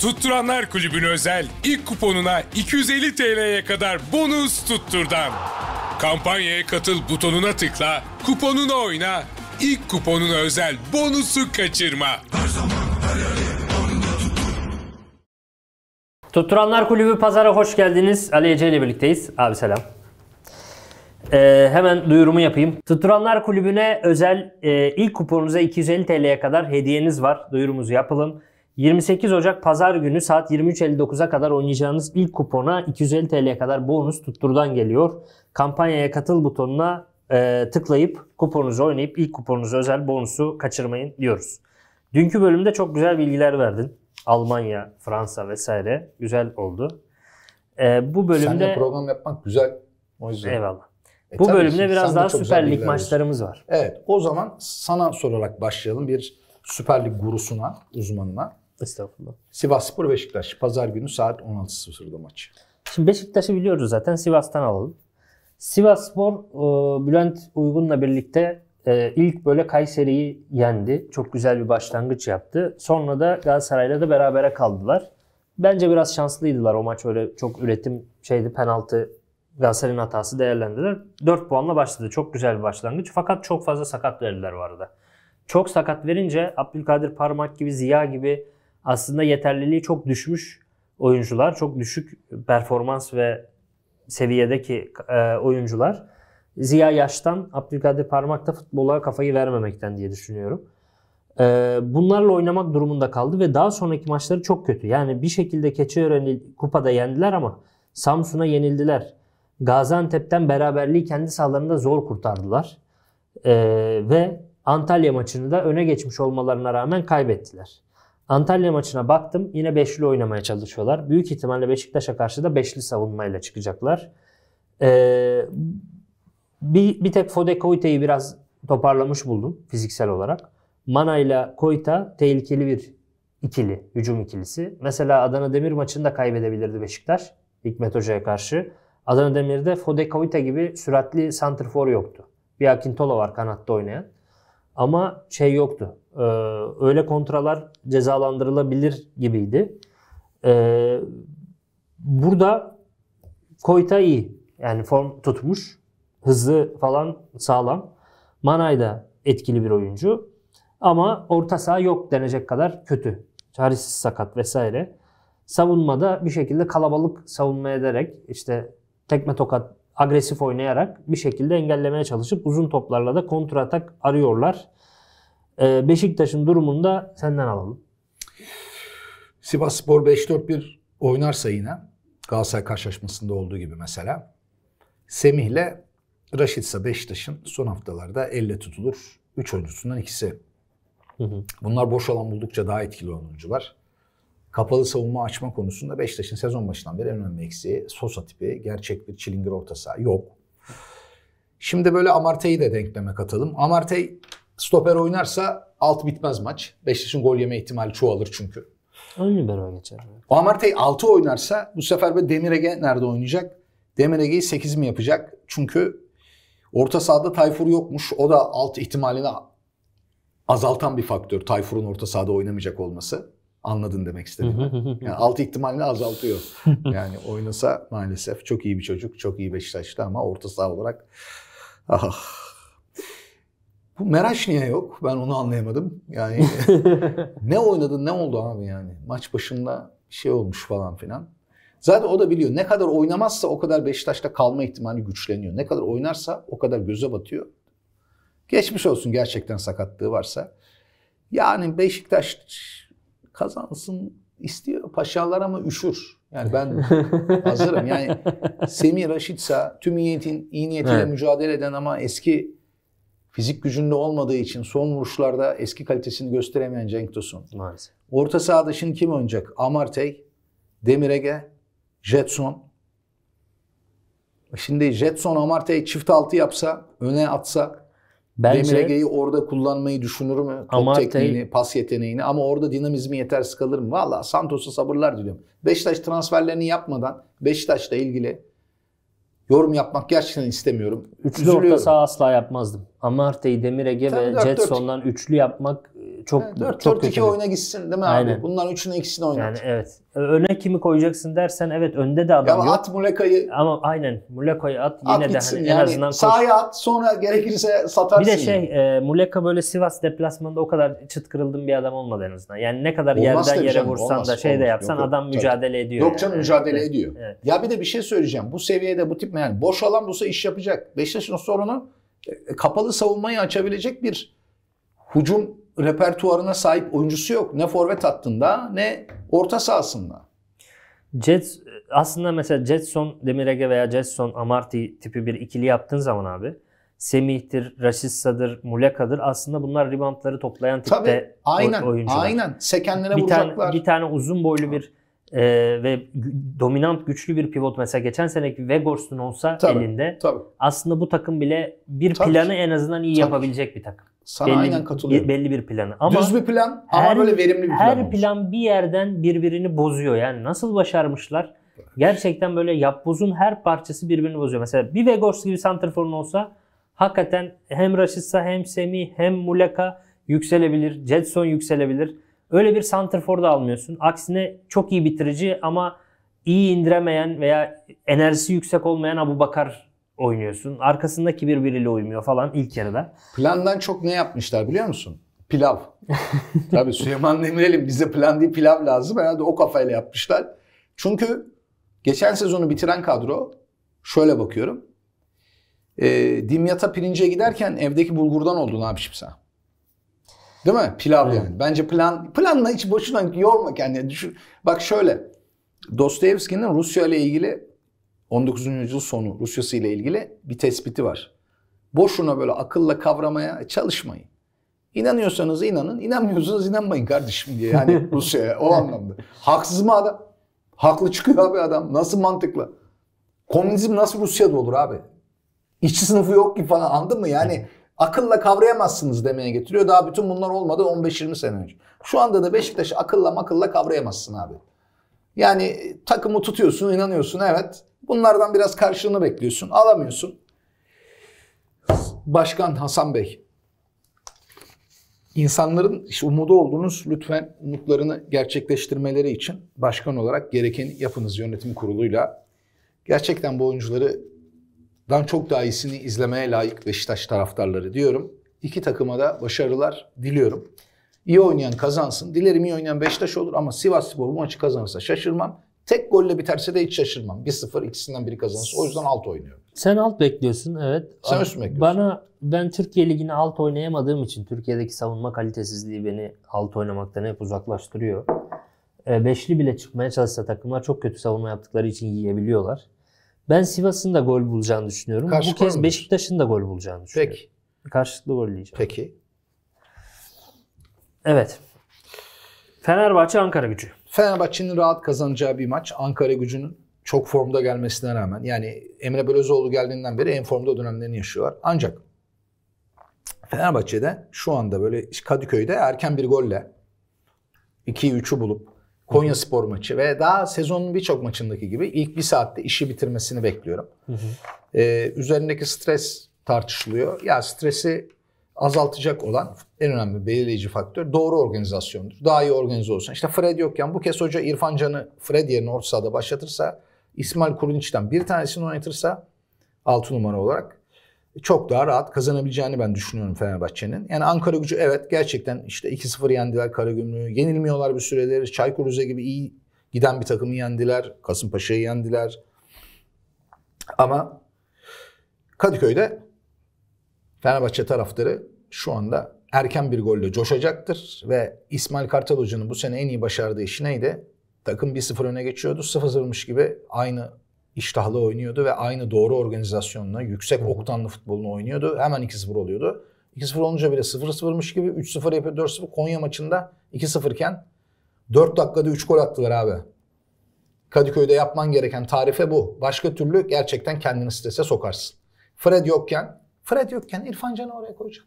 Tutturanlar Kulübü'nün özel ilk kuponuna 250 TL'ye kadar bonus tutturdan. Kampanyaya katıl butonuna tıkla, kuponunu oyna, ilk kuponuna özel bonusu kaçırma. Her Tutturanlar Kulübü Pazar'a hoş geldiniz. Ali Ece ile birlikteyiz. Abi selam. Ee, hemen duyurumu yapayım. Tutturanlar Kulübü'ne özel e, ilk kuponunuza 250 TL'ye kadar hediyeniz var. Duyurumuzu yapalım. 28 Ocak Pazar günü saat 23.59'a kadar oynayacağınız ilk kupona 250 TL'ye kadar bonus tutturdan geliyor. Kampanyaya katıl butonuna e, tıklayıp kuponunuzu oynayıp ilk kuponunuzu özel bonusu kaçırmayın diyoruz. Dünkü bölümde çok güzel bilgiler verdin. Almanya, Fransa vesaire güzel oldu. E, bu bölümde... Seninle program yapmak güzel. O yüzden. Eyvallah. E, bu bölümde ki, biraz daha Süper Lig maçlarımız var. Evet o zaman sana sorarak başlayalım bir Süper Lig gurusuna, uzmanına. Estağfurullah. Sivas Spor Beşiktaş. Pazar günü saat 16.00'da maç. Şimdi Beşiktaş'ı biliyoruz zaten. Sivas'tan alalım. Sivas Spor e, Bülent Uygun'la birlikte e, ilk böyle Kayseri'yi yendi. Çok güzel bir başlangıç yaptı. Sonra da Galatasaray'la da berabere kaldılar. Bence biraz şanslıydılar o maç öyle çok üretim şeydi penaltı Galatasaray'ın hatası değerlendiler. 4 puanla başladı. Çok güzel bir başlangıç. Fakat çok fazla sakat verdiler bu arada. Çok sakat verince Abdülkadir Parmak gibi, Ziya gibi aslında yeterliliği çok düşmüş oyuncular, çok düşük performans ve seviyedeki e, oyuncular Ziya yaştan, Abdülkadir parmakta futbola kafayı vermemekten diye düşünüyorum. E, bunlarla oynamak durumunda kaldı ve daha sonraki maçları çok kötü. Yani bir şekilde Keçiören kupada yendiler ama Samsun'a yenildiler. Gaziantep'ten beraberliği kendi sahalarında zor kurtardılar. E, ve Antalya maçını da öne geçmiş olmalarına rağmen kaybettiler. Antalya maçına baktım. Yine beşli oynamaya çalışıyorlar. Büyük ihtimalle Beşiktaş'a karşı da beşli savunmayla çıkacaklar. Ee, bir, bir tek Fode Koite'yi biraz toparlamış buldum fiziksel olarak. Mana ile Koyta tehlikeli bir ikili, hücum ikilisi. Mesela Adana Demir maçını da kaybedebilirdi Beşiktaş Hikmet Hoca'ya karşı. Adana Demir'de Fode Koyta gibi süratli santrfor yoktu. Bir Akintola var kanatta oynayan. Ama şey yoktu. Ee, öyle kontralar cezalandırılabilir gibiydi. Ee, burada Koyta iyi. Yani form tutmuş. Hızlı falan sağlam. Manay da etkili bir oyuncu. Ama orta saha yok denecek kadar kötü. Çaresiz sakat vesaire. Savunmada bir şekilde kalabalık savunma ederek işte tekme tokat agresif oynayarak bir şekilde engellemeye çalışıp uzun toplarla da kontratak arıyorlar. Ee, Beşiktaş'ın durumunu da senden alalım. Sivas Spor 5-4-1 oynarsa yine Galatasaray karşılaşmasında olduğu gibi mesela Semih'le Raşitsa Beşiktaş'ın son haftalarda elle tutulur. 3 oyuncusundan ikisi. Hı hı. Bunlar boş alan buldukça daha etkili oyuncular. Kapalı savunma açma konusunda Beşiktaş'ın sezon başından beri en önemli eksiği Sosa tipi gerçek bir çilingir orta saha yok. Şimdi böyle Amartey'i de denkleme katalım. Amartey Stoper oynarsa alt bitmez maç. Beşiktaş'ın gol yeme ihtimali çoğalır çünkü. Ön libero geçer. Amartey 6 oynarsa bu sefer de Demirege nerede oynayacak? Demirege'yi 8 mi yapacak? Çünkü orta sahada Tayfur yokmuş. O da alt ihtimalini azaltan bir faktör. Tayfur'un orta sahada oynamayacak olması. Anladın demek istedim. Yani alt ihtimalini azaltıyor. Yani oynasa maalesef çok iyi bir çocuk, çok iyi Beşiktaşlı ama orta saha olarak ah bu Meraş niye yok? Ben onu anlayamadım. Yani ne oynadı ne oldu abi yani. Maç başında şey olmuş falan filan. Zaten o da biliyor. Ne kadar oynamazsa o kadar Beşiktaş'ta kalma ihtimali güçleniyor. Ne kadar oynarsa o kadar göze batıyor. Geçmiş olsun gerçekten sakatlığı varsa. Yani Beşiktaş kazansın istiyor paşalar ama üşür. Yani ben hazırım. Yani Semih Raşitsa tüm iyi niyetin iyi niyetiyle evet. mücadele eden ama eski Fizik gücünde olmadığı için son vuruşlarda eski kalitesini gösteremeyen Cenk Tosun. Maalesef. Orta sahada şimdi kim oynayacak? Amartey, Demirege, Jetson. Şimdi Jetson Amartey çift altı yapsa, öne atsa Bence Demirege'yi orada kullanmayı düşünür mü? Top Amartey... tekniğini, pas yeteneğini ama orada dinamizmi yetersiz kalır mı? Valla Santos'a sabırlar diliyorum. Beşiktaş transferlerini yapmadan Beşiktaş'la ilgili yorum yapmak gerçekten istemiyorum. Üçlü orta saha asla yapmazdım. Amarte'yi Demirege ve Jetson'dan üçlü yapmak çok evet, 4, çok 4 2 oyuna gitsin değil mi Aynen. abi? Bunların üçünün ikisini oynat. Yani evet. Öne kimi koyacaksın dersen evet önde de adam ya yok. at Muleka'yı. Ama aynen Muleka'yı at yine at de hani gitsin. hani yani en azından koş. Sahaya at sonra gerekirse satarsın. Bir de şey e, Muleka böyle Sivas deplasmanında o kadar çıt kırıldığın bir adam olmadı en azından. Yani ne kadar olmaz yerden yere canım, vursan olmaz, da şey olmaz. de yapsan yok, adam yok, mücadele ediyor. Yok canım yani. mücadele evet. ediyor. Evet. Ya bir de bir şey söyleyeceğim. Bu seviyede bu tip yani boş alan bulsa iş yapacak. Beşiktaş'ın sorunu e, kapalı savunmayı açabilecek bir hucum repertuarına sahip oyuncusu yok. Ne forvet hattında ne orta sahasında. Jet aslında mesela Jetson Demirege veya Jetson Amarty tipi bir ikili yaptığın zaman abi Semih'tir, Raşitsa'dır, Muleka'dır. Aslında bunlar reboundları toplayan tipte Tabii, aynen, oyuncular. Aynen. Sekenlere bir vuracaklar. Tane, bir tane uzun boylu bir e, ve dominant güçlü bir pivot mesela geçen seneki Vegors'un olsa tabii, elinde tabii. aslında bu takım bile bir tabii planı ki. en azından iyi tabii. yapabilecek bir takım. Sana belli, aynen katılıyorum. Belli bir planı. Ama Düz bir plan ama her, böyle verimli bir plan. Her olmuş. plan bir yerden birbirini bozuyor. Yani nasıl başarmışlar? Gerçekten böyle yapbozun her parçası birbirini bozuyor. Mesela bir Vegors gibi center santrforun olsa hakikaten hem Raşitsa hem Semi hem Muleka yükselebilir. Jetson yükselebilir. Öyle bir santrfor da almıyorsun. Aksine çok iyi bitirici ama iyi indiremeyen veya enerjisi yüksek olmayan Abu Bakar oynuyorsun. Arkasındaki birbiriyle uymuyor falan ilk yarıda. Plandan çok ne yapmışlar biliyor musun? Pilav. Tabii Süleyman Demirel'in bize plan değil pilav lazım. Herhalde o kafayla yapmışlar. Çünkü geçen sezonu bitiren kadro şöyle bakıyorum. E, Dimyat'a pirince giderken evdeki bulgurdan oldun abi şimdi sen. Değil mi? Pilav evet. yani. Bence plan planla hiç boşuna yorma kendini. Düşün. Bak şöyle. Dostoyevski'nin Rusya ile ilgili 19. yüzyıl sonu Rusyası ile ilgili bir tespiti var. Boşuna böyle akılla kavramaya çalışmayın. İnanıyorsanız inanın, inanmıyorsanız inanmayın kardeşim diye. Yani Rusya'ya o anlamda. Haksız mı adam? Haklı çıkıyor abi adam. Nasıl mantıklı? Komünizm nasıl Rusya'da olur abi? İşçi sınıfı yok ki falan anladın mı? Yani akılla kavrayamazsınız demeye getiriyor. Daha bütün bunlar olmadı 15-20 sene önce. Şu anda da Beşiktaş'ı akılla makılla kavrayamazsın abi. Yani takımı tutuyorsun, inanıyorsun evet. Bunlardan biraz karşılığını bekliyorsun, alamıyorsun. Başkan Hasan Bey, insanların işte umudu olduğunuz lütfen umutlarını gerçekleştirmeleri için başkan olarak gerekeni yapınız yönetim kuruluyla. Gerçekten bu oyuncuları dan çok daha iyisini izlemeye layık Beşiktaş taraftarları diyorum. İki takıma da başarılar diliyorum. İyi oynayan kazansın. Dilerim iyi oynayan Beşiktaş olur ama Sivas Spor bu maçı kazanırsa şaşırmam. Tek golle biterse de hiç şaşırmam. 1-0 ikisinden biri kazanırsa. O yüzden alt oynuyorum. Sen alt bekliyorsun evet. Sen üst bekliyorsun. Bana ben Türkiye Ligi'ni alt oynayamadığım için Türkiye'deki savunma kalitesizliği beni alt oynamaktan hep uzaklaştırıyor. E, beşli bile çıkmaya çalışsa takımlar çok kötü savunma yaptıkları için yiyebiliyorlar. Ben Sivas'ın da gol bulacağını düşünüyorum. Karşı Bu kez Beşiktaş'ın da gol bulacağını düşünüyorum. Peki. Karşılıklı gol diyeceğim. Peki. Evet. Fenerbahçe Ankara gücü. Fenerbahçe'nin rahat kazanacağı bir maç. Ankara gücünün çok formda gelmesine rağmen. Yani Emre Belözoğlu geldiğinden beri en formda dönemlerini yaşıyorlar. Ancak Fenerbahçe'de şu anda böyle Kadıköy'de erken bir golle 2'yi 3'ü bulup Konya Spor maçı ve daha sezonun birçok maçındaki gibi ilk bir saatte işi bitirmesini bekliyorum. Hı hı. Ee, üzerindeki stres tartışılıyor. Ya stresi azaltacak olan en önemli belirleyici faktör doğru organizasyondur. Daha iyi organize olsun. İşte Fred yokken bu kez hoca İrfan Can'ı Fred yerine orta sahada başlatırsa İsmail Kuruniç'ten bir tanesini oynatırsa 6 numara olarak çok daha rahat kazanabileceğini ben düşünüyorum Fenerbahçe'nin. Yani Ankara gücü evet gerçekten işte 2-0 yendiler Karagümrük'ü. Yenilmiyorlar bir süreleri. Çaykur Rize gibi iyi giden bir takımı yendiler. Kasımpaşa'yı yendiler. Ama Kadıköy'de Fenerbahçe taraftarı şu anda erken bir golle coşacaktır. Ve İsmail Kartal Hoca'nın bu sene en iyi başardığı iş neydi? Takım 1-0 öne geçiyordu. 0-0'mış gibi aynı iştahlı oynuyordu ve aynı doğru organizasyonla yüksek oktanlı futbolunu oynuyordu. Hemen 2-0 oluyordu. 2-0 olunca bile 0-0'mış gibi 3-0 yapıyor 4-0. Konya maçında 2-0 iken 4 dakikada 3 gol attılar abi. Kadıköy'de yapman gereken tarife bu. Başka türlü gerçekten kendini strese sokarsın. Fred yokken, Fred yokken İrfan Can'ı oraya koyacak.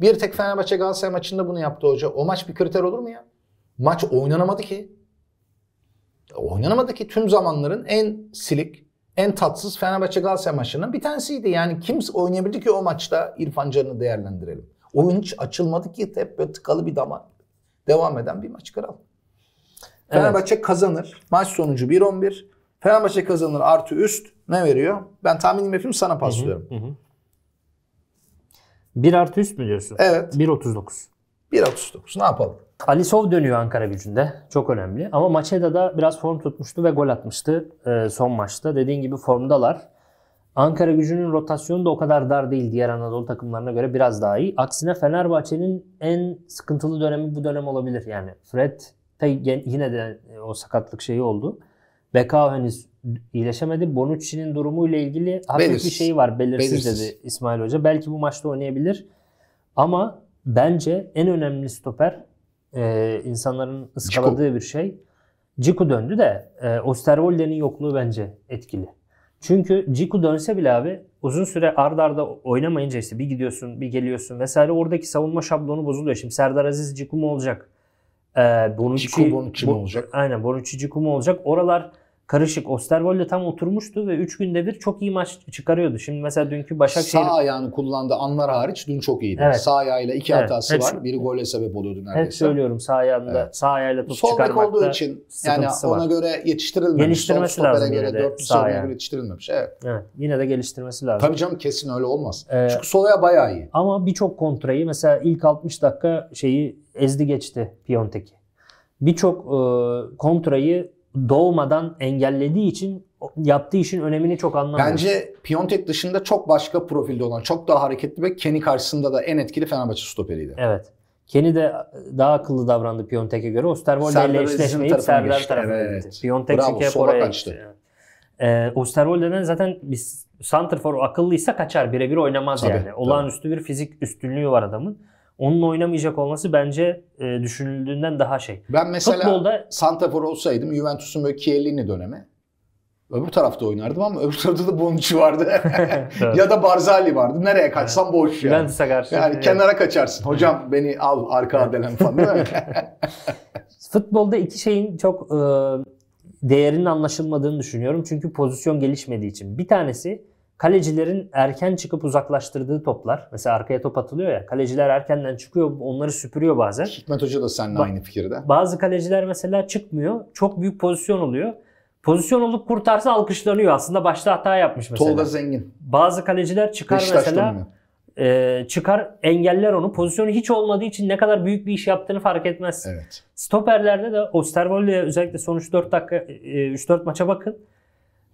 Bir tek Fenerbahçe Galatasaray maçında bunu yaptı hoca. O maç bir kriter olur mu ya? Maç oynanamadı ki. Oynanamadı ki tüm zamanların en silik, en tatsız Fenerbahçe Galatasaray maçının bir tanesiydi. Yani kim oynayabildi ki o maçta İrfan Can'ı değerlendirelim. Oyun hiç açılmadı ki hep böyle tıkalı bir dama devam eden bir maç kral. Evet. Fenerbahçe kazanır. Maç sonucu 1-11. Fenerbahçe kazanır artı üst ne veriyor? Ben tahminim yapayım sana paslıyorum. Hı hı, hı. 1 artı üst mü diyorsun? Evet. 1.39. 1.39 ne yapalım? Alisov dönüyor Ankara gücünde. Çok önemli. Ama Maçeda da biraz form tutmuştu ve gol atmıştı e, son maçta. Dediğin gibi formdalar. Ankara gücünün rotasyonu da o kadar dar değil diğer Anadolu takımlarına göre biraz daha iyi. Aksine Fenerbahçe'nin en sıkıntılı dönemi bu dönem olabilir. Yani Fred yine de e, o sakatlık şeyi oldu. Beka henüz iyileşemedi. Bonucci'nin durumuyla ilgili hafif belirsiz. bir şey var. Belirsiz, belirsiz dedi İsmail Hoca. Belki bu maçta oynayabilir. Ama bence en önemli stoper e, insanların ıskaladığı Ciku. bir şey. Ciku döndü de e, Osterwolde'nin yokluğu bence etkili. Çünkü Ciku dönse bile abi uzun süre ard arda oynamayınca işte bir gidiyorsun bir geliyorsun vesaire oradaki savunma şablonu bozuluyor. Şimdi Serdar Aziz Ciku mu olacak? Ee, Bonucci, Ciku Bonucci mi olacak? Aynen Bonucci Ciku mu olacak? Oralar karışık. Osterwold'e tam oturmuştu ve 3 günde bir çok iyi maç çıkarıyordu. Şimdi mesela dünkü Başakşehir... Sağ ayağını kullandı anlar hariç dün çok iyiydi. Evet. Sağ ayağıyla iki evet. hatası hepsi, var. Biri gole sebep oluyordu neredeyse. Hep söylüyorum sağ ayağında, evet. sağ ayağıyla top Sol çıkarmakta olduğu için yani ona göre yetiştirilmemiş. Geliştirmesi Sol lazım göre, de, 400 sağ göre yetiştirilmemiş. Evet. evet. Yine de geliştirmesi lazım. Tabii canım kesin öyle olmaz. Ee, Çünkü solaya ayağı bayağı iyi. Ama birçok kontrayı mesela ilk 60 dakika şeyi ezdi geçti Piontek'i. Birçok e, kontrayı doğmadan engellediği için yaptığı işin önemini çok anlamıyor. Bence Piontek dışında çok başka profilde olan, çok daha hareketli ve Kenny karşısında da en etkili Fenerbahçe stoperiydi. Evet. Kenny de daha akıllı davrandı Piontek'e göre. Osterwolde ile eşleşmeyip Serdar tarafına evet. gitti. Piontek Bravo, çekip oraya kaçtı. Yani. Ee, Osterwolde'den zaten biz Santrfor akıllıysa kaçar. Birebir oynamaz Tabii, yani. Olağanüstü bir fizik üstünlüğü var adamın. Onunla oynamayacak olması bence e, düşünüldüğünden daha şey. Ben mesela Futbolda... Santafor olsaydım Juventus'un böyle Chiellini dönemi öbür tarafta oynardım ama öbür tarafta da Bonucci vardı. ya da Barzali vardı. Nereye kaçsam boş ya. Yani. Juventus'a karşı. Yani evet. kenara kaçarsın. Hocam beni al arka adelen falan değil mi? Futbolda iki şeyin çok e, değerinin anlaşılmadığını düşünüyorum. Çünkü pozisyon gelişmediği için. Bir tanesi kalecilerin erken çıkıp uzaklaştırdığı toplar. Mesela arkaya top atılıyor ya. Kaleciler erkenden çıkıyor onları süpürüyor bazen. Hikmet Hoca da seninle ba- aynı fikirde. Bazı kaleciler mesela çıkmıyor. Çok büyük pozisyon oluyor. Pozisyon olup kurtarsa alkışlanıyor. Aslında başta hata yapmış mesela. Tolga Zengin. Bazı kaleciler çıkar Beşiktaş mesela. E, çıkar engeller onu. Pozisyonu hiç olmadığı için ne kadar büyük bir iş yaptığını fark etmez. Evet. Stoperlerde de Osterwolde'ye özellikle son 3-4 dakika 3-4 e, maça bakın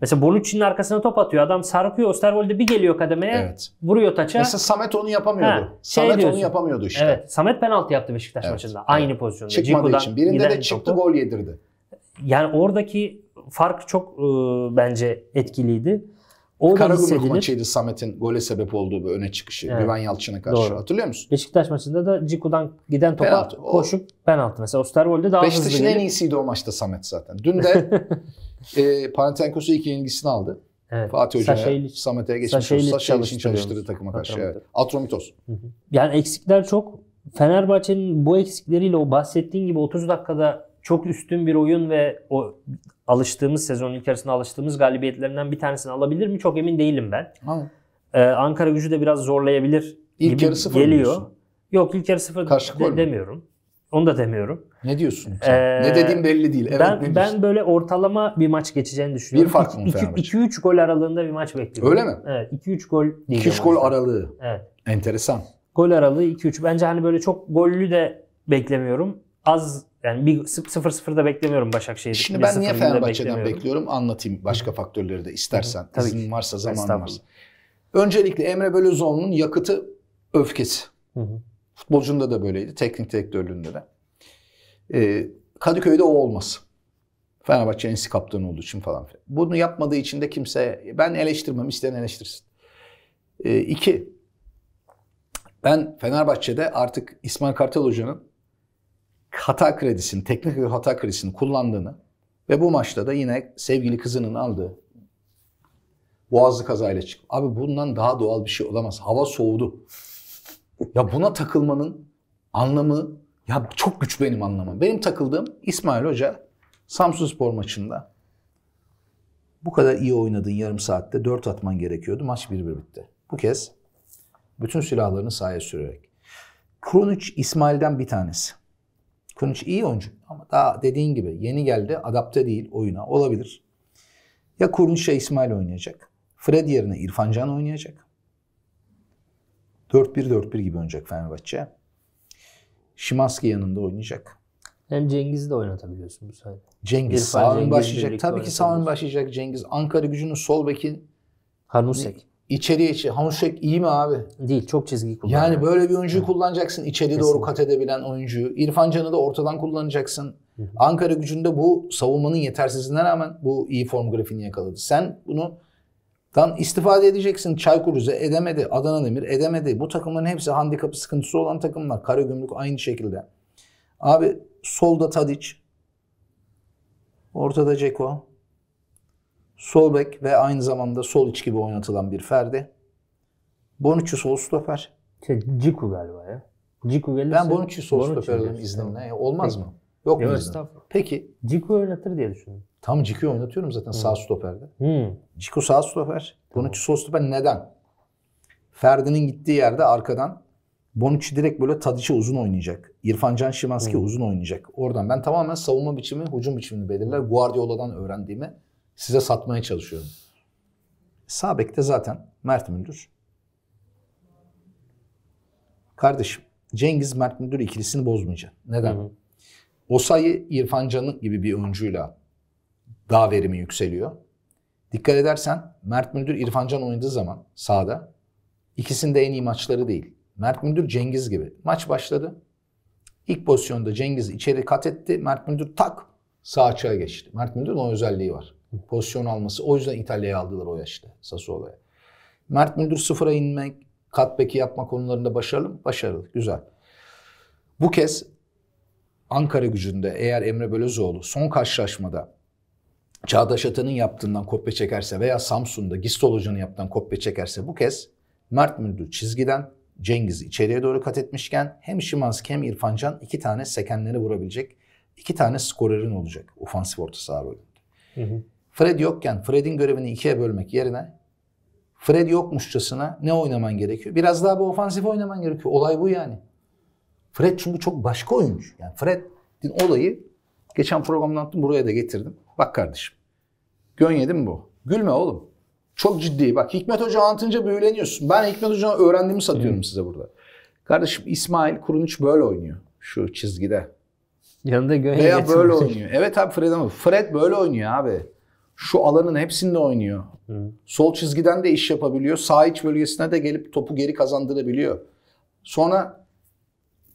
Mesela Bonucci'nin arkasına top atıyor. Adam sarkıyor. Osterwold'e bir geliyor kademeye. Evet. Vuruyor taça. Mesela Samet onu yapamıyordu. Ha, şey Samet diyorsun. onu yapamıyordu işte. Evet. Samet penaltı yaptı Beşiktaş evet. maçında. Evet. Aynı pozisyonda. Çıkmadığı Ciku'dan için. Birinde de çıktı topu. gol yedirdi. Yani oradaki fark çok e, bence etkiliydi. O Karagümrük maçıydı Samet'in gole sebep olduğu bir öne çıkışı. Evet. Güven Yalçın'a karşı. Doğru. Hatırlıyor musun? Beşiktaş maçında da Ciku'dan giden topa penaltı. koşup o... penaltı. Mesela Osterwold'e daha Beşiktaş'ın hızlı Beşiktaş'ın en iyisiydi o maçta Samet zaten. Dün de e, Panathinaikos'u ilk yenilgisini aldı. Evet. Fatih Hoca'ya, Samet'e geçmiş Saşeyli olsun. Saşeyli için çalıştırdığı takıma karşı. Evet. Atromitos. Yani eksikler çok. Fenerbahçe'nin bu eksikleriyle o bahsettiğin gibi 30 dakikada çok üstün bir oyun ve o alıştığımız sezonun ilk yarısında alıştığımız galibiyetlerinden bir tanesini alabilir mi? Çok emin değilim ben. Ha. Ee, Ankara gücü de biraz zorlayabilir ilk gibi yarı sıfır geliyor. Diyorsun. Yok ilk yarı sıfır de, demiyorum. Onu da demiyorum. Ne diyorsun sen? Ee, ne dediğim belli değil. Evet, ben, ben böyle ortalama bir maç geçeceğini düşünüyorum. Bir fark mı 2-3 gol aralığında bir maç bekliyorum. Öyle mi? Evet. 2-3 gol değil. 2-3 gol aralığı. Evet. Enteresan. Gol aralığı 2-3. Bence hani böyle çok gollü de beklemiyorum. Az yani bir 0-0 da beklemiyorum Başakşehir'de. Şimdi ben niye Fenerbahçe'den bekliyorum anlatayım başka faktörleri de istersen. Tabii İzin varsa zaman varsa. Öncelikle Emre Belözoğlu'nun yakıtı öfkesi. Hı hı. Futbolcunda da böyleydi, teknik direktörlüğünde de. E, Kadıköy'de o olmaz. Fenerbahçe ensi kaptanı olduğu için falan Bunu yapmadığı için de kimse ben eleştirmem isteyen eleştirsin. E, iki, ben Fenerbahçe'de artık İsmail Kartal Hoca'nın hata kredisini, teknik bir hata kredisini kullandığını ve bu maçta da yine sevgili kızının aldığı boğazlı kazayla çık. Abi bundan daha doğal bir şey olamaz. Hava soğudu. Ya buna takılmanın anlamı ya çok güç benim anlamam. Benim takıldığım İsmail Hoca Samsun Spor maçında bu kadar iyi oynadığın yarım saatte dört atman gerekiyordu. Maç 1-1 bitti. Bu kez bütün silahlarını sahaya sürerek. Krunic İsmail'den bir tanesi. Krunic iyi oyuncu ama daha dediğin gibi yeni geldi adapte değil oyuna olabilir. Ya Krunic ya İsmail oynayacak. Fred yerine İrfan Can oynayacak. 4-1-4-1 gibi oynayacak Fenerbahçe. Şimanski yanında oynayacak. Hem Cengiz'i de oynatabiliyorsun bu sayede. Cengiz İrfan, sağ ön başlayacak. Tabii ki sağ ön başlayacak Cengiz. Ankara gücünün sol beki Hanusek. İçeriye içi. Hanusek iyi mi abi? Değil. Çok çizgi kullanıyor. Yani böyle bir oyuncuyu Hı. kullanacaksın. içeri Kesinlikle. doğru kat edebilen oyuncuyu. İrfan Can'ı da ortadan kullanacaksın. Hı. Ankara gücünde bu savunmanın yetersizliğine rağmen bu iyi form grafiğini yakaladı. Sen bunu Dan istifade edeceksin. Çaykur Rize edemedi. Adana Demir edemedi. Bu takımların hepsi handikapı sıkıntısı olan takımlar. Karagümrük aynı şekilde. Abi solda Tadic. Ortada Ceko. Sol bek ve aynı zamanda sol iç gibi oynatılan bir Ferdi. Bonucci sol stoper. Şey, Ciku galiba ya. Ciku gelirse... Ben Bonucci sol stoper izninle. Olmaz Peki. mı? Yok mu? Peki. Ciku oynatır diye düşündüm. Tam Ciku oynatıyorum zaten sağ stoperde. Hı. Ciku sağ stoper. Bonucci sol stoper neden? Ferdi'nin gittiği yerde arkadan Bonucci direkt böyle Tadic'e uzun oynayacak. İrfan Can Şimanski uzun oynayacak. Oradan ben tamamen savunma biçimi, hücum biçimini belirler. Guardiola'dan öğrendiğimi size satmaya çalışıyorum. Sağ bekte zaten Mert Müldür. Kardeşim Cengiz Mert Müldür ikilisini bozmayacak. Neden? Hı Osayi İrfan Can'ın gibi bir oyuncuyla daha verimi yükseliyor. Dikkat edersen Mert Müldür İrfan Can oynadığı zaman sahada ikisinde en iyi maçları değil. Mert Müldür Cengiz gibi. Maç başladı. İlk pozisyonda Cengiz içeri kat etti. Mert Müldür tak sağ açığa geçti. Mert Müldür'ün o özelliği var. Pozisyon alması. O yüzden İtalya'ya aldılar o yaşta Sassuolo'ya. Mert Müldür sıfıra inmek, cutback'i yapma konularında başarılı mı? Başarılı. Güzel. Bu kez Ankara gücünde eğer Emre Bölezoğlu son karşılaşmada Çağdaş Atan'ın yaptığından kopya çekerse veya Samsun'da Gistol Hoca'nın yaptığından kopya çekerse bu kez Mert Müldür çizgiden Cengiz'i içeriye doğru kat etmişken hem Şimanski hem İrfan Can iki tane sekenleri vurabilecek iki tane skorerin olacak ofansif orta saha rolünde. Fred yokken Fred'in görevini ikiye bölmek yerine Fred yokmuşçasına ne oynaman gerekiyor? Biraz daha bir ofansif oynaman gerekiyor. Olay bu yani. Fred çünkü çok başka oyuncu. Yani Fred'in olayı geçen programda anlattım buraya da getirdim. Bak kardeşim. Gön yedim bu. Gülme oğlum. Çok ciddi. Bak Hikmet Hoca anlatınca büyüleniyorsun. Ben Hikmet Hoca'na öğrendiğimi satıyorum hmm. size burada. Kardeşim İsmail Kurunç böyle oynuyor. Şu çizgide. Yanında Gönye Veya getirmiş. böyle oynuyor. Evet abi Fred ama Fred böyle oynuyor abi. Şu alanın hepsinde oynuyor. Hı. Sol çizgiden de iş yapabiliyor. Sağ iç bölgesine de gelip topu geri kazandırabiliyor. Sonra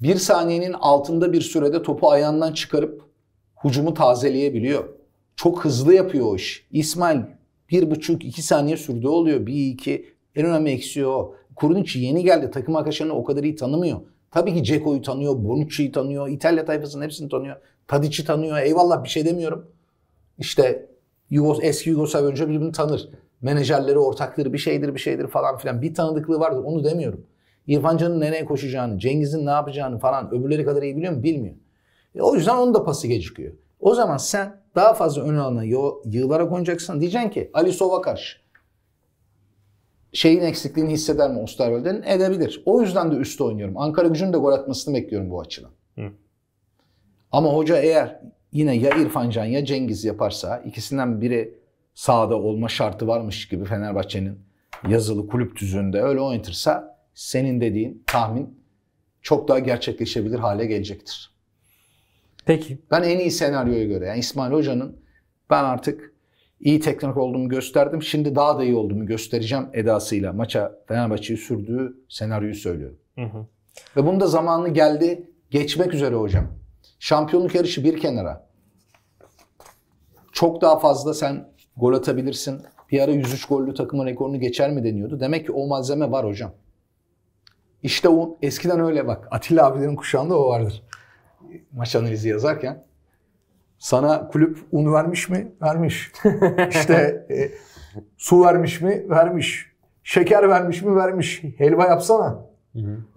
bir saniyenin altında bir sürede topu ayağından çıkarıp hucumu tazeleyebiliyor. Çok hızlı yapıyor o iş. İsmail bir buçuk iki saniye sürdü oluyor. Bir iki en önemli eksiği o. Kurunic yeni geldi. Takım arkadaşlarını o kadar iyi tanımıyor. Tabii ki Ceko'yu tanıyor, Bonucci'yi tanıyor, İtalya tayfasının hepsini tanıyor. Tadic'i tanıyor. Eyvallah bir şey demiyorum. İşte Yugos, eski Yugoslav önce birbirini tanır. Menajerleri, ortakları bir şeydir bir şeydir falan filan. Bir tanıdıklığı vardır onu demiyorum. İrfan Can'ın nereye koşacağını, Cengiz'in ne yapacağını falan öbürleri kadar iyi biliyor mu? Bilmiyor. E, o yüzden onun da pası gecikiyor. O zaman sen daha fazla ön alana yığılarak oynayacaksın. Diyeceksin ki Ali Sova karşı şeyin eksikliğini hisseder mi Osterwald'in? Edebilir. O yüzden de üstte oynuyorum. Ankara gücünün de gol atmasını bekliyorum bu açıdan. Hı. Ama hoca eğer yine ya İrfan Can ya Cengiz yaparsa ikisinden biri sağda olma şartı varmış gibi Fenerbahçe'nin yazılı kulüp tüzüğünde öyle oynatırsa senin dediğin tahmin çok daha gerçekleşebilir hale gelecektir. Peki. Ben en iyi senaryoya göre yani İsmail Hoca'nın ben artık iyi teknik olduğumu gösterdim. Şimdi daha da iyi olduğumu göstereceğim edasıyla maça Fenerbahçe'yi sürdüğü senaryoyu söylüyorum. Hı hı. Ve bunun da zamanı geldi. Geçmek üzere hocam. Şampiyonluk yarışı bir kenara. Çok daha fazla sen gol atabilirsin. Bir ara 103 gollü takımın rekorunu geçer mi deniyordu. Demek ki o malzeme var hocam. İşte o eskiden öyle bak. Atilla abilerin kuşağında o vardır. Maç analizi yazarken. Sana kulüp un vermiş mi? Vermiş. İşte e, su vermiş mi? Vermiş. Şeker vermiş mi? Vermiş. Helva yapsana.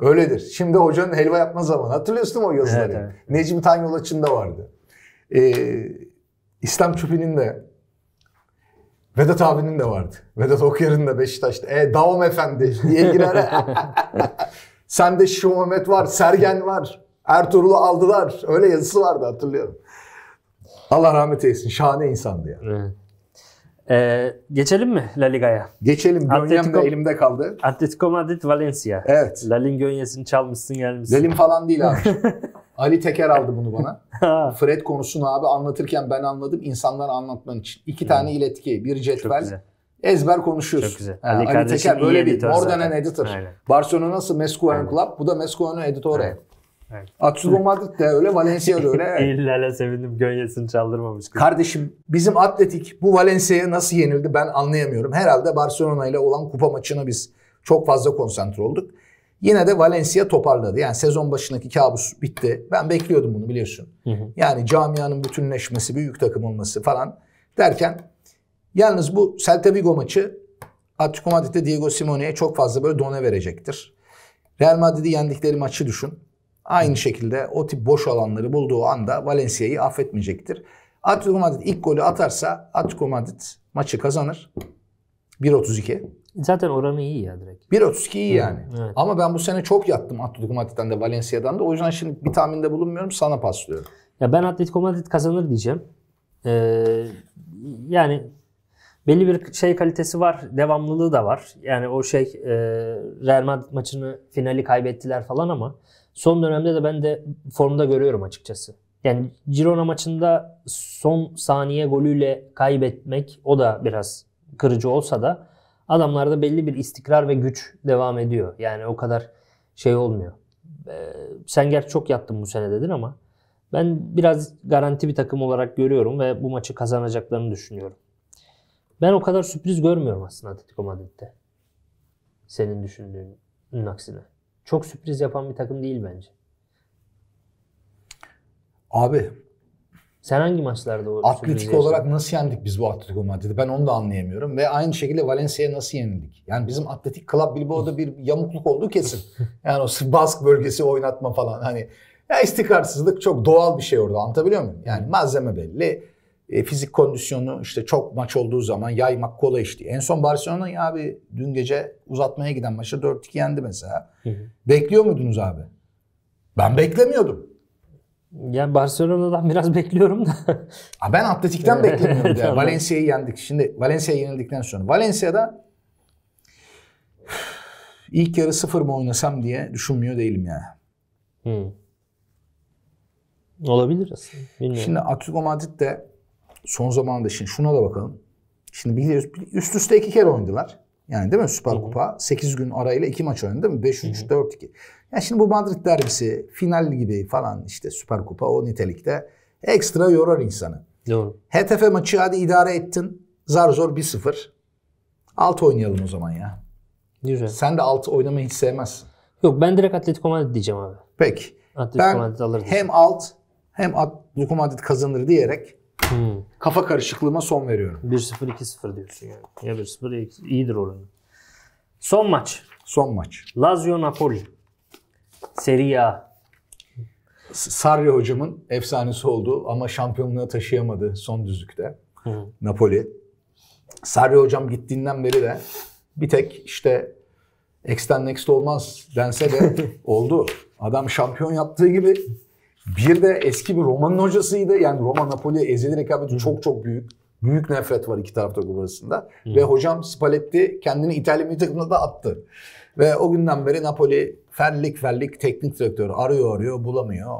Öyledir. Şimdi hocanın helva yapma zamanı. Hatırlıyorsun o yazıları. Evet, evet. Necmi Tanyolaç'ın da vardı. Ee, İslam Çupi'nin de Vedat abinin de vardı. Vedat Okyar'ın da Beşiktaş'ta. E Davom Efendi diye girer. Sen de Sende Şumamet var, Sergen var. Ertuğrul'u aldılar. Öyle yazısı vardı hatırlıyorum. Allah rahmet eylesin. Şahane insandı yani. Evet. Ee, geçelim mi La Liga'ya? Geçelim. Gönyem de elimde kaldı. Atletico Madrid Valencia. Evet. Lal'in gönyesini çalmışsın gelmişsin. Lal'in falan değil abi. Ali Teker aldı bunu bana. Fred konusunu abi anlatırken ben anladım. İnsanlara anlatman için. İki tane iletki, bir cetvel. Ezber konuşuyoruz. Çok güzel. Ha, Ali, Ali Teker böyle bir. Oradan editor. editor. Aynen. Barcelona nasıl Mescuano Club? Bu da Mescuano Editore. Evet. Evet. Atletico Madrid de öyle, Valencia da öyle. İllere sevindim, Gönyesini çaldırmamış. Kız. Kardeşim bizim Atletik bu Valencia'ya nasıl yenildi ben anlayamıyorum. Herhalde Barcelona ile olan kupa maçına biz çok fazla konsantre olduk. Yine de Valencia toparladı. Yani sezon başındaki kabus bitti. Ben bekliyordum bunu biliyorsun. Hı hı. Yani camianın bütünleşmesi, büyük takım olması falan derken yalnız bu Celta Vigo maçı Atletico Madrid'de Diego Simone'ye çok fazla böyle done verecektir. Real Madrid'i yendikleri maçı düşün. Aynı şekilde o tip boş alanları bulduğu anda Valencia'yı affetmeyecektir. Atletico Madrid ilk golü atarsa Atletico Madrid maçı kazanır. 1.32. Zaten oranı iyi ya direkt. 1.32 iyi yani. Evet. Ama ben bu sene çok yattım Atletico Madrid'den de Valencia'dan da. O yüzden şimdi bir tahminde bulunmuyorum. Sana paslıyorum. Ya ben Atletico Madrid kazanır diyeceğim. Ee, yani belli bir şey kalitesi var. Devamlılığı da var. Yani o şey e, Real Madrid maçını finali kaybettiler falan ama son dönemde de ben de formda görüyorum açıkçası. Yani Girona maçında son saniye golüyle kaybetmek o da biraz kırıcı olsa da adamlarda belli bir istikrar ve güç devam ediyor. Yani o kadar şey olmuyor. Ee, sen gerçi çok yattın bu sene dedin ama ben biraz garanti bir takım olarak görüyorum ve bu maçı kazanacaklarını düşünüyorum. Ben o kadar sürpriz görmüyorum aslında Atletico Madrid'de. Senin düşündüğünün aksine. Çok sürpriz yapan bir takım değil bence. Abi. Sen hangi maçlarda o Atletik olarak nasıl yendik biz bu Atletico Madrid'i? Ben onu da anlayamıyorum. Ve aynı şekilde Valencia'ya nasıl yenildik? Yani bizim Atletik Club Bilbao'da bir yamukluk oldu kesin. Yani o Bask bölgesi oynatma falan. Hani ya istikrarsızlık çok doğal bir şey orada anlatabiliyor muyum? Yani malzeme belli e, fizik kondisyonu işte çok maç olduğu zaman yaymak kolay işti. En son Barcelona'yı abi dün gece uzatmaya giden maçta 4-2 yendi mesela. Hı hı. Bekliyor muydunuz abi? Ben beklemiyordum. Yani Barcelona'dan biraz bekliyorum da. Aa, ben Atletik'ten beklemiyorum. tamam. Valencia'yı yendik. Şimdi Valencia'ya yenildikten sonra. Valencia'da ilk yarı sıfır mı oynasam diye düşünmüyor değilim yani. Hmm. Olabilir aslında. Bilmiyorum. Şimdi Atletico Madrid de son zamanında şimdi şuna da bakalım. Şimdi biliyoruz üst üste iki kere oynadılar. Yani değil mi Süper Hı-hı. Kupa? 8 gün arayla iki maç oynadı değil mi? 5-3, 4-2. Yani şimdi bu Madrid derbisi, final gibi falan işte Süper Kupa o nitelikte ekstra yorar insanı. Doğru. HTF maçı hadi idare ettin. Zar zor 1-0. Alt oynayalım o zaman ya. Güzel. Sen de alt oynamayı hiç sevmezsin. Yok ben direkt Atletico Madrid diyeceğim abi. Peki. Atletico ben Madrid alır hem alt hem Atletico Madrid kazanır diyerek Hmm. Kafa karışıklığıma son veriyorum. 1-0 2-0 diyorsun yani. Ya 1-0 iyidir oranı. Son maç. Son maç. Lazio Napoli. Serie A. Sarri hocamın efsanesi oldu ama şampiyonluğa taşıyamadı son düzlükte. Hmm. Napoli. Sarri hocam gittiğinden beri de bir tek işte X'ten next olmaz dense de oldu. Adam şampiyon yaptığı gibi bir de eski bir Roma'nın hocasıydı. Yani Roma Napoli ezeli rekabeti Hı. çok çok büyük. Büyük nefret var iki tarafta takım arasında. Hı. Ve hocam Spalletti kendini İtalya milli takımına da attı. Ve o günden beri Napoli ferlik ferlik teknik direktörü arıyor arıyor bulamıyor.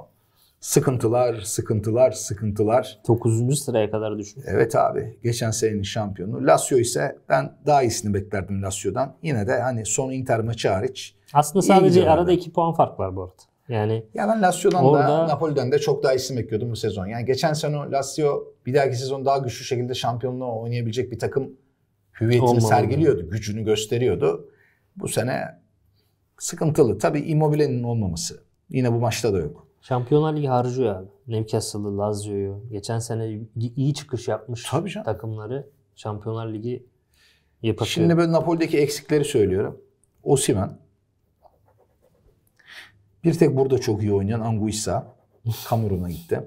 Sıkıntılar, sıkıntılar, sıkıntılar. 9. sıraya kadar düşmüş. Evet abi. Geçen senenin şampiyonu. Lazio ise ben daha iyisini beklerdim Lazio'dan. Yine de hani son Inter maçı hariç. Aslında sadece arada 2 puan fark var bu arada. Yani ya ben Lazio'dan orada... da Napoli'den de çok daha isim bekliyordum bu sezon. Yani geçen sene Lazio bir dahaki sezon daha güçlü şekilde şampiyonluğa oynayabilecek bir takım hüviyetini Olmadı. sergiliyordu, gücünü gösteriyordu. Bu sene sıkıntılı. Tabii Immobile'nin olmaması. Yine bu maçta da yok. Şampiyonlar Ligi harcıyor abi. Newcastle'ı, Lazio'yu. Geçen sene iyi çıkış yapmış Tabii canım. takımları Şampiyonlar Ligi yapatıyor. Şimdi böyle Napoli'deki eksikleri söylüyorum. Osimen, bir tek burada çok iyi oynayan Anguissa Kamerun'a gitti.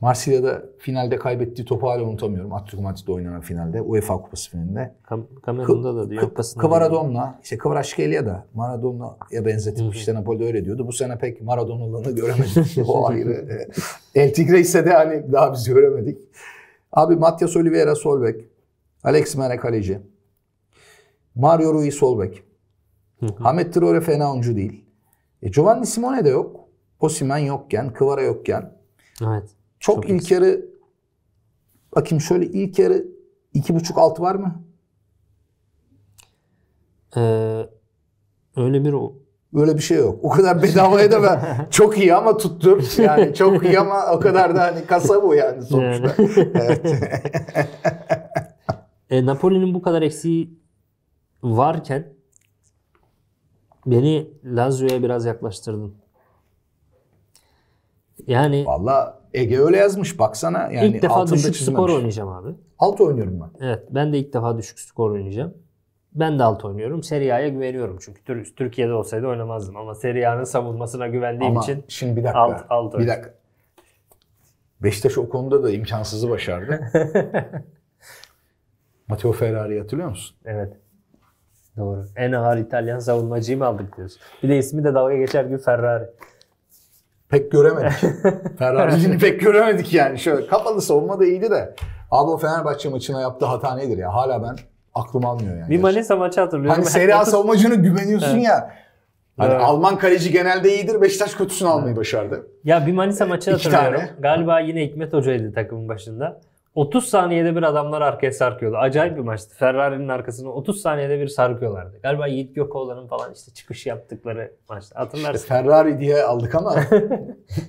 Marsilya'da finalde kaybettiği topu hala unutamıyorum. Atletico Madrid'de oynanan finalde. UEFA Kupası finalinde. Kam Kamerun'da da Dünya Kıvaradon'la, işte Kıvaraşkelia da Maradona'ya benzetip işte Napoli'de öyle diyordu. Bu sene pek Maradona'lığını göremedik. o ayrı. El Tigre ise de hani daha biz göremedik. Abi Matias Oliveira Solbek. Alex Mene Kaleci. Mario Rui Solbek. Hı hı. Traore fena oyuncu değil. E, Giovanni Simone de yok. Osimen yokken, Kıvara yokken. Evet. Çok, çok ilk yarı bakayım şöyle ilk yarı iki buçuk alt var mı? Ee, öyle bir Öyle bir şey yok. O kadar bedavaya da ben çok iyi ama tuttum. Yani çok iyi ama o kadar da hani kasa bu yani sonuçta. Yani. evet. e, Napoli'nin bu kadar eksiği varken Beni Lazio'ya biraz yaklaştırdın. Yani Valla Ege öyle yazmış baksana. Yani ilk defa düşük çizmemiş. skor oynayacağım abi. Alt oynuyorum ben. Evet ben de ilk defa düşük skor oynayacağım. Ben de alt oynuyorum. Serie A'ya güveniyorum çünkü Türkiye'de olsaydı oynamazdım ama Serie A'nın savunmasına güvendiğim ama için şimdi bir dakika. Alt, alt bir dakika. Beşiktaş o konuda da imkansızı başardı. Matteo Ferrari hatırlıyor musun? Evet. Doğru. En ağır İtalyan savunmacıyı mı aldık diyorsun? Bir de ismi de dalga geçer gibi Ferrari. Pek göremedik. Ferrari'cini pek göremedik yani. Şöyle kapalı savunma da iyiydi de. Abi o Fenerbahçe maçına yaptığı hata nedir ya? Hala ben aklım almıyor yani. Bir Manisa maçı hatırlıyorum. Hani Serie A savunmacına güveniyorsun ya. Hani evet. Alman kaleci genelde iyidir. Beşiktaş kötüsünü almayı başardı. Ya bir Manisa maçı hatırlıyorum. Tane. Galiba yine Hikmet Hoca'ydı takımın başında. 30 saniyede bir adamlar arkaya sarkıyordu. Acayip bir maçtı. Ferrari'nin arkasını 30 saniyede bir sarkıyorlardı. Galiba Yiğit Gökoğlan'ın falan işte çıkış yaptıkları maçtı. Hatırlarsın. İşte Ferrari diye aldık ama.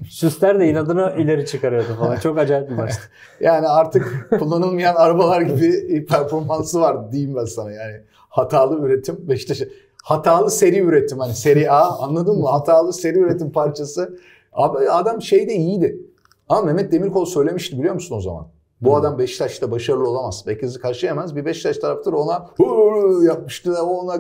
Schuster de inadına ileri çıkarıyordu falan. Çok acayip bir maçtı. yani artık kullanılmayan arabalar gibi performansı vardı diyeyim ben sana yani. Hatalı üretim işte Hatalı seri üretim hani seri A anladın mı? Hatalı seri üretim parçası. Abi adam şeyde iyiydi. Ama Mehmet Demirkol söylemişti biliyor musun o zaman? Bu hmm. adam Beşiktaş'ta başarılı olamaz. Bekiz'i karşılayamaz. Bir Beşiktaş taraftarı ona yapmıştı, ona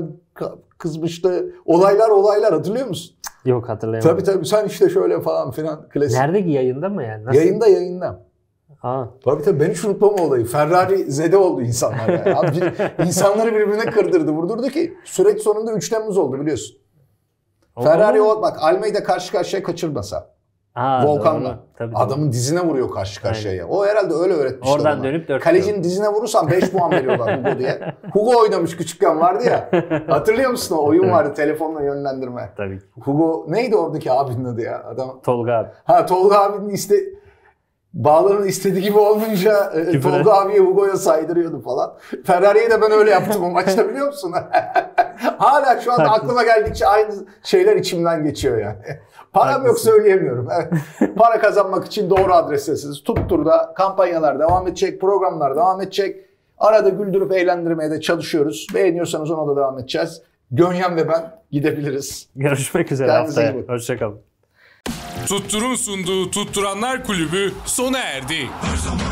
kızmıştı. Olaylar olaylar hatırlıyor musun? Yok hatırlayamadım. Tabii tabii sen işte şöyle falan filan klasik. Nerede ki yayında mı yani? Nasıl? Yayında yayında. Aa. Tabii tabii ben hiç unutmam olayı. Ferrari zede oldu insanlar yani. Abi insanları birbirine kırdırdı, vurdurdu ki süreç sonunda 3 Temmuz oldu biliyorsun. Ferrari o bak Almeida karşı karşıya kaçırmasa. Aa, Volkan'la. Doğru. Tabii, Adamın dizine vuruyor karşı karşıya. Aynen. O herhalde öyle öğretmişti Oradan ona. dönüp 4 Kalecinin dizine vurursan 5 puan veriyorlar Hugo diye. Hugo oynamış küçükken vardı ya. Hatırlıyor musun o oyun vardı telefonla yönlendirme. Tabii Hugo neydi oradaki abinin adı ya? Adam... Tolga abi. Ha Tolga abinin iste Bağların istediği gibi olmayınca e, Tolga abiye Hugo'ya saydırıyordu falan. Ferrari'ye de ben öyle yaptım o maçta biliyor musun? Hala şu anda aklıma geldikçe aynı şeyler içimden geçiyor yani. Param Haklısın. yok söyleyemiyorum. Para kazanmak için doğru adrestesiniz. Tuttur'da kampanyalar devam edecek, programlar devam edecek. Arada güldürüp eğlendirmeye de çalışıyoruz. Beğeniyorsanız ona da devam edeceğiz. Gönyen ve ben gidebiliriz. Görüşmek üzere Kendinize haftaya. Hoşçakalın. Tuttur'un sunduğu Tutturanlar Kulübü sona erdi. Her zaman.